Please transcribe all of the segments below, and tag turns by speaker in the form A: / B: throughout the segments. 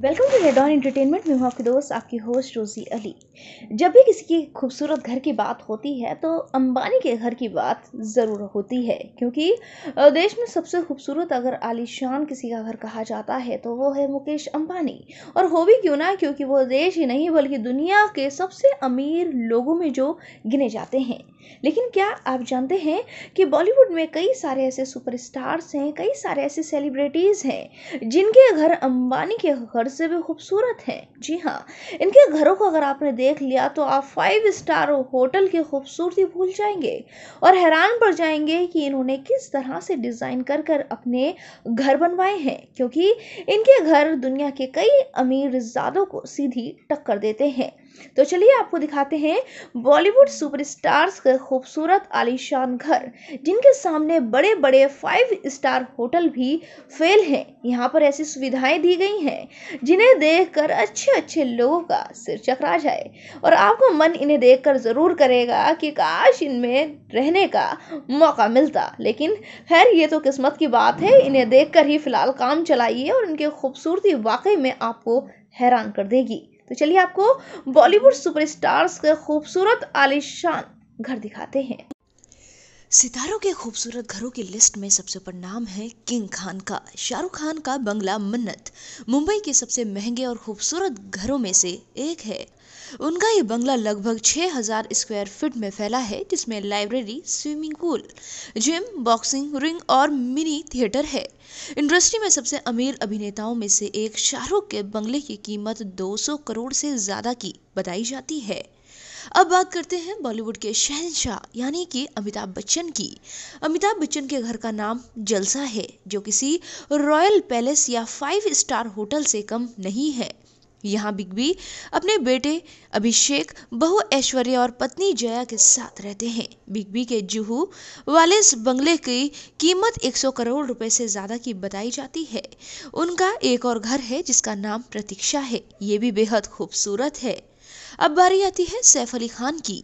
A: welcome to Red On Entertainment मैं हूँ आपकी दोस्त आपकी होस्ट रोजी अली जब भी किसी की खूबसूरत घर की बात होती है तो अंबानी के घर की बात ज़रूर होती है क्योंकि देश में सबसे खूबसूरत अगर आलीशान किसी का घर कहा जाता है तो वो है मुकेश अंबानी और हो भी क्यों ना क्योंकि वो देश ही नहीं बल्कि दुनिया के सबसे अमीर लोगों में जो गिने जाते हैं लेकिन क्या आप जानते हैं कि बॉलीवुड में कई सारे ऐसे सुपरस्टार्स हैं कई सारे ऐसे सेलिब्रिटीज़ हैं जिनके घर अंबानी के घर स्टार से भी खूबसूरत हैं जी हाँ इनके घरों को अगर आपने देख लिया तो आप फाइव स्टार होटल की खूबसूरती भूल जाएंगे और हैरान पड़ जाएंगे कि इन्होंने किस तरह से डिज़ाइन कर कर अपने घर बनवाए हैं क्योंकि इनके घर दुनिया के कई अमीर जादों को सीधी टक्कर देते हैं तो चलिए आपको दिखाते हैं बॉलीवुड सुपरस्टार्स के खूबसूरत आलीशान घर जिनके सामने बड़े बड़े फाइव स्टार होटल भी फेल हैं यहाँ पर ऐसी सुविधाएं दी गई हैं जिन्हें देखकर अच्छे अच्छे लोगों का सिर चकरा जाए और आपका मन इन्हें देखकर ज़रूर करेगा कि काश इनमें रहने का मौका मिलता लेकिन खैर ये तो किस्मत की बात है इन्हें देख ही फ़िलहाल काम चलाइए और इनकी खूबसूरती वाकई में आपको हैरान कर देगी तो चलिए आपको बॉलीवुड सुपरस्टार्स के खूबसूरत आलिशान घर दिखाते हैं सितारों के खूबसूरत घरों की लिस्ट में सबसे ऊपर नाम है किंग खान का शाहरुख खान का बंगला मन्नत मुंबई के सबसे महंगे और खूबसूरत घरों में से एक है उनका ये बंगला लगभग 6000 स्क्वायर फीट में फैला है जिसमें library swimming pool gym boxing ring और मिनी थिएटर है इंडस्ट्री में सबसे अमीर अभिनेताओं में से एक शाहरुख के बंगले की कीमत 200 करोड़ से ज़्यादा की बताई जाती है अब बात करते हैं बॉलीवुड के शहनशाह यानी कि अमिताभ बच्चन की अमिताभ बच्चन के घर का नाम जलसा है जो किसी रॉयल पैलेस या फाइव स्टार होटल से कम नहीं है यहाँ बिग बी अपने बेटे अभिषेक बहु ऐश्वर्या और पत्नी जया के साथ रहते हैं बिग बी के जुहू वाले इस बंगले की कीमत 100 करोड़ रुपए से ज़्यादा की बताई जाती है उनका एक और घर है जिसका नाम प्रतीक्षा है ये भी बेहद खूबसूरत है अब बारी आती है सैफ अली खान की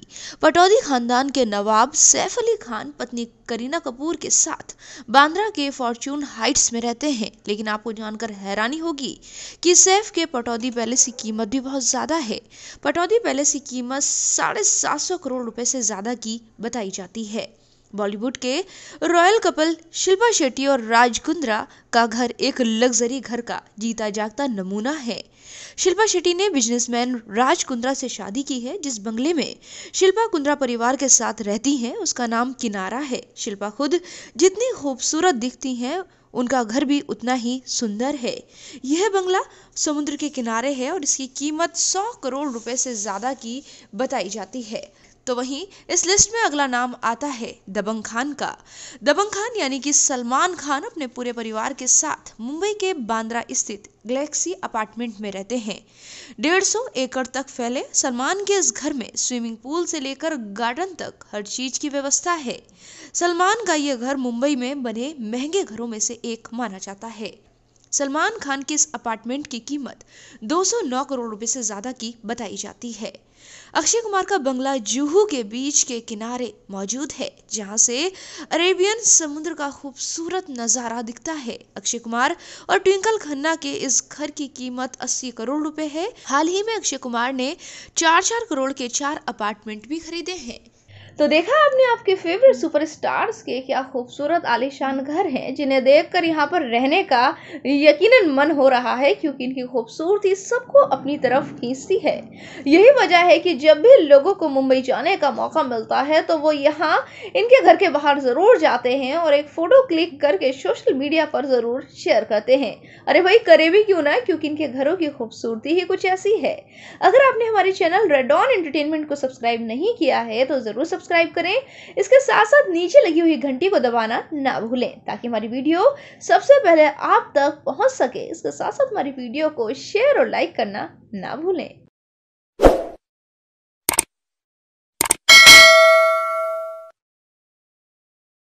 A: पटौदी खानदान के नवाब सैफ अली खान पत्नी करीना कपूर के साथ बांद्रा के फॉर्च्यून हाइट्स में रहते हैं लेकिन आपको जानकर हैरानी होगी कि सैफ के पटौदी पैलेस की कीमत भी बहुत ज़्यादा है पटौदी पैलेस की कीमत साढ़े सात सौ करोड़ रुपए से ज़्यादा की बताई जाती है बॉलीवुड के रॉयल कपल शिल्पा शेट्टी और राज कुंद्रा का घर एक लग्जरी घर का जीता जागता नमूना है शिल्पा शेट्टी ने बिजनेसमैन राज कुंद्रा से शादी की है जिस बंगले में शिल्पा कुंद्रा परिवार के साथ रहती हैं उसका नाम किनारा है शिल्पा खुद जितनी खूबसूरत दिखती हैं उनका घर भी उतना ही सुंदर है यह बंगला समुद्र के किनारे है और इसकी कीमत सौ करोड़ रुपए से ज़्यादा की बताई जाती है तो वहीं इस लिस्ट में अगला नाम आता है दबंग खान का दबंग खान यानी कि सलमान खान अपने पूरे परिवार के साथ मुंबई के बांद्रा स्थित गैलेक्सी अपार्टमेंट में रहते हैं डेढ़ सौ एकड़ तक फैले सलमान के इस घर में स्विमिंग पूल से लेकर गार्डन तक हर चीज की व्यवस्था है सलमान का यह घर मुंबई में बने महंगे घरों में से एक माना जाता है सलमान खान के इस अपार्टमेंट की कीमत 209 करोड़ रुपए से ज्यादा की बताई जाती है अक्षय कुमार का बंगला जुहू के बीच के किनारे मौजूद है जहां से अरेबियन समुद्र का खूबसूरत नजारा दिखता है अक्षय कुमार और ट्विंकल खन्ना के इस घर की कीमत 80 करोड़ रुपए है हाल ही में अक्षय कुमार ने चार चार करोड़ के चार अपार्टमेंट भी खरीदे हैं तो देखा आपने आपके फेवरेट सुपरस्टार्स के क्या खूबसूरत आलिशान घर हैं जिन्हें देखकर यहाँ पर रहने का यकीनन मन हो रहा है क्योंकि इनकी खूबसूरती सबको अपनी तरफ खींचती है यही वजह है कि जब भी लोगों को मुंबई जाने का मौका मिलता है तो वो यहाँ इनके घर के बाहर ज़रूर जाते हैं और एक फ़ोटो क्लिक करके सोशल मीडिया पर ज़रूर शेयर करते हैं अरे भाई करे भी क्यों ना क्योंकि इनके घरों की खूबसूरती ही कुछ ऐसी है अगर आपने हमारे चैनल रेड ऑन एंटरटेनमेंट को सब्सक्राइब नहीं किया है तो ज़रूर सब्सक्राइब सब्सक्राइब करें इसके साथ साथ नीचे लगी हुई घंटी को दबाना ना भूलें ताकि हमारी वीडियो सबसे पहले आप तक पहुंच सके इसके साथ साथ हमारी वीडियो को शेयर और लाइक करना ना भूलें